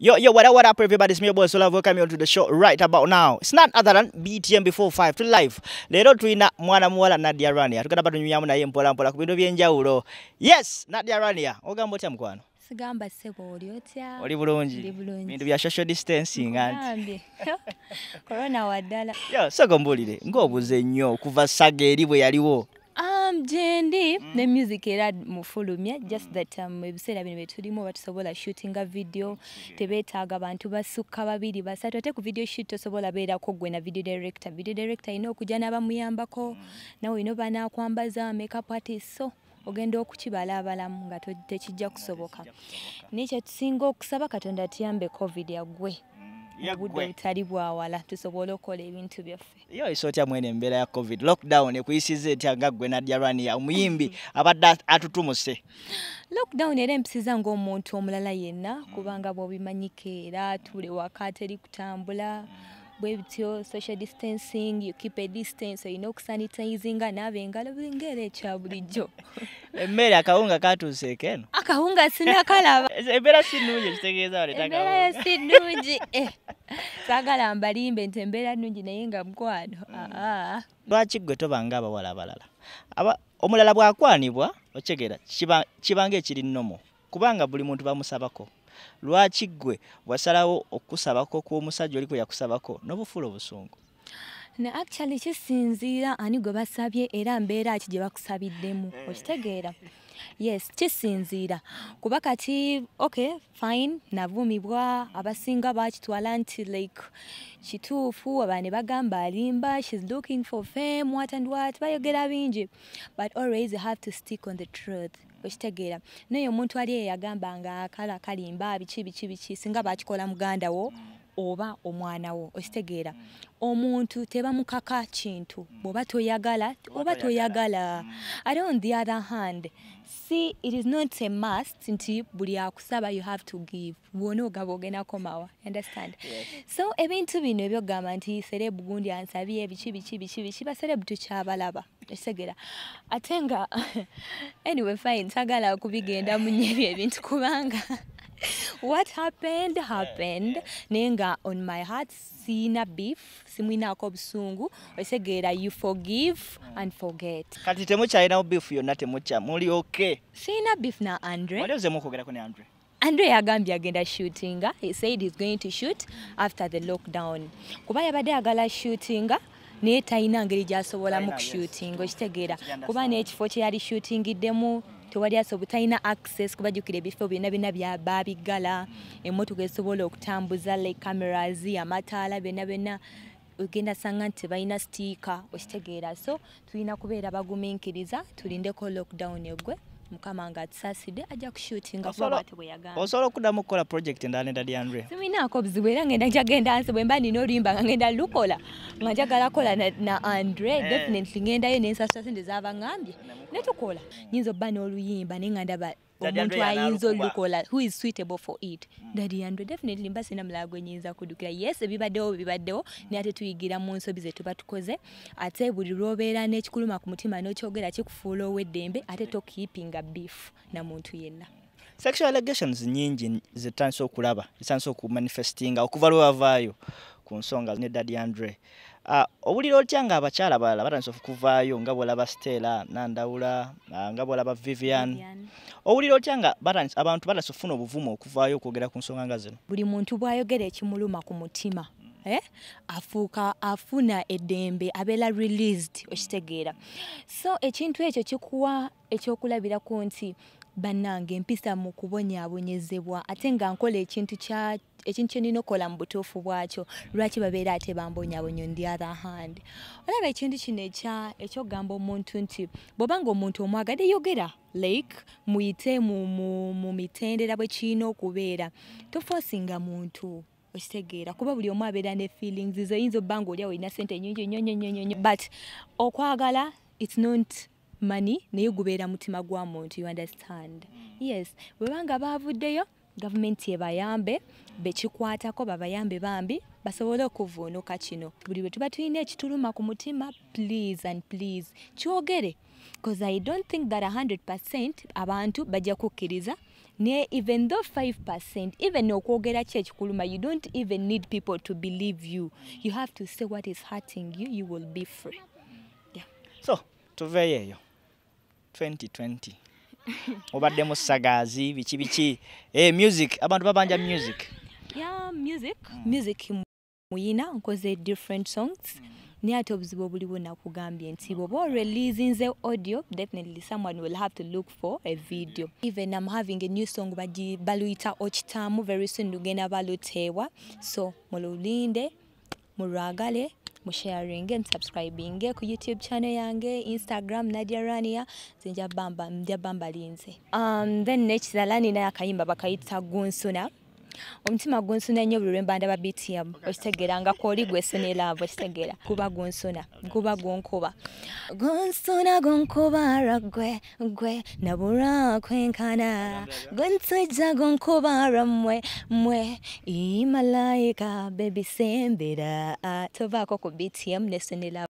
Yo, yo, what up, what up, everybody? It's me, your boy Solav. Welcome you to the show right about now. It's not other than BTM before 5 to live. Lero tuina mwana Mwala, Nadia Rania. Tukana batu nyumiyamu na ye mpola mpola kubindu byenjawulo. Yes, Nadia Rania. Oga mbote ya mkwano? Sigamba sebo, oli otya? Oli bulungi. Oli bulungi. Bintu bya social distancing anti. Corona wadala. Yo, so soko mbulire. Ngo nnyo nyo, saga eri bwe yaliwo. gyendi mm. ne music era mufulumya just mm. that um, ebiseera bino byetulimu oba tusobola shootinga video tebeetaaga bantu basukka babiri basatu ate ku video shoot tosobola beerako gwe na video director video director ayina okujja n'abamuyambako mm. nawe ino banakwambaza makeup artis so ogenda okukibala abalamu nga tekijja kusoboka naye kyetusinga okusaba katonda atuyambe covid yagwe obudde butali bwawala tusobole okola ebintu byaffe yo otya mwene embeera ya covid lockdown ekuyisiza etya nga gwe nadjalwania omuyimbi abadde atutumuse lockdown era empisiza ngaomuntu omulala yenna kubanga bwobimanyika era tule waka teri kutambula mm. bwe bityo social distancing okipe distance olina okusanitizinga naaba engalo buli ngeera ekya bulijjo emmere eh, akawunga katuuseekeeno akawunga sinakalaba embeera eh, sinungi ekitegeeza embeera eh, yo sinungi saagala mbalimbe nti embeera nungi naye nga mukwano mm. ah, ah. lwaki gwe tobanga abawala abalala omulala bwakwanibwa okegera kibanga ekiri nnomo kubanga buli muntu bamusabako lwaki ggwe wasalawo okusabako kwomusajja oliko yakusabako nobufula obusungu ne actually kisinziira ani gwe basabye era mbeera ki gye bakusabiddemu okitegeera yes kisinziira kubakati kati okay fine navumibwa abasinga bakitwala nti like kituufu aba ne bagamba alimba shes looking for fame what and what bayogera bingi but always you have to stick on the truth okitegeera naye omuntu ali eyagamba kala akala kalimba bichi bichi. biki singa bakikola muganda wo oba omwana wo mm. okitegeera mm. omuntu tebamukaka kintu mm. bwoba toyagala oba toyagala ate on the other hand se it is not a must nti buli akusaba you have to give wona ogaba ogendako mawa understand so ebintu bino ebyogamba nti serebu gundi ansabye biki biki biki biki baserebu tukyabalaba okitegeera ate nga anyway fine sagala kubigenda munyeebyo ebintu kubanga what happened eh, happened eh. naye nga on my heart sina beef simwinako busungu osegera you forgive and forget kati temukyalinawo beef yonna temukya muli oke sina beef na andrezemukwogerako ne andre andre yagambye agenda shootinga he said heis going to shoot after the lockdown kuba yabadde yagala shootinga naye talina ngeri gyasobolamu kushootinga okitegeera kuba n'ekifo kyeyali shootingiddemu tewali asobo talina access kubajukira ebifo byonna byona byaba bigala emotoka esobola okutambuza le cameras amataala byona byona ogenda sanga nti tebalina stiika okitegeera so tulina kubeera bagumiikiriza tulindeko lockdown egwe mukama nga atusaasidde ajja kushuutinga bwati bwe yagamba osobola okuddamu okukola projekti endala ne dadi andre siminaako obuzibu era ngenda njagenda nze bwe mba nina oluyimba nga ngenda lukola nga njagala kola na andre eh. definitely ngendayo nensasula sente z'abaŋŋambye ne tukola nyinza obba n'oluyimba naye nga ndaba omuntu ayinza olukola who is suitable for it dadi yandwe definitely mba sina mulala gwenyinza kudukira yes ebibaddewo bibaddewo naye ate tuyigira mu nsobi zetuba tukoze ate buli lwobeera n'ekikuluma ku mutima n'okyogera kikufuula ow'eddembe ate mm. tokiipinga beef na muntu yenna sexual allegations nyingi zetandisa okulaba zitandisa okumanifestinga okuva lwe bavaayo ku nsonga ne dadi andre ah, obulira otya nga abakyala balala batandisa okuvaayo nga bwolaba stella nandawula ah, nga bwolaba vivian obulira otya nga abantu batandisa okufuna obuvumu okuvaayo okwogera ku nsonga nga zino buli muntu bwayogera ekimuluma ku mutima Eh? afuuka afuna eddembe abeera released okitegeera so ekintu ekyo kikuwa ekyokulabiraku nti bannange mpisa mu kubonyaabonyezebwa ate nga nkola ekintu kya ekintu kyenina okola mu butuufu bwakyo lwaki babeera ate bambonyabonyo ndi atherhand olaba ekintu kino ekyogamba omuntu nti bw'oba nga omuntu omwagadde yogera lake muyite mu mitendera bwe kirina okubeera tofoosinga muntu okitegeera kuba buli omu abeera ne feelings zoyinza obba nga oliawo olina sente nyingi nyonyonyonyo but okwagala it's not money naye gubeera mutima gwa muntu you understand mm. yes webanga baavuddeyo gavumenti ebayambe bekikwatako babayambe bambi basobole okuvuunuka kino buli lwe tuba tulina ekituluma ku mutima please and please kyogere bcause i don't think that 100 percent abantu bajja kukkiriza ne even though 5 percent even okwogera ki ekikuluma you don't even need people to believe you you have to say what is hurting you you will be free mm. yeah. so tuveyo eyo 2020 obadde mu sagazi biki biki e music abantu babanja music ya music music muyina nkoze different songs hmm. naye ate obuzibu obuliwo nakugambye nti bwoba oreleasinze audio definitely someone will have to look for a video even im having a new song baluyita okitaamu very soon lugenda baluteebwa so mululinde mulwagale musharinge nsubscribinge ku youtube channel yange instagram nadia rania zinja bamba linze um, then nekizala nina akayimba bakayita gunsuna omutima gunsuna nnyo buli lwembanda ba btm okitegera nga kwoli gwesonelaava okitegera guba gunsuna guba gunkuba gunsuna gunkuba rwagwe gwe nabura kwenkana gunsuja gunkuba rwamwe mwe imalayika bebisembera ah, tovaako ku btm nesonelaava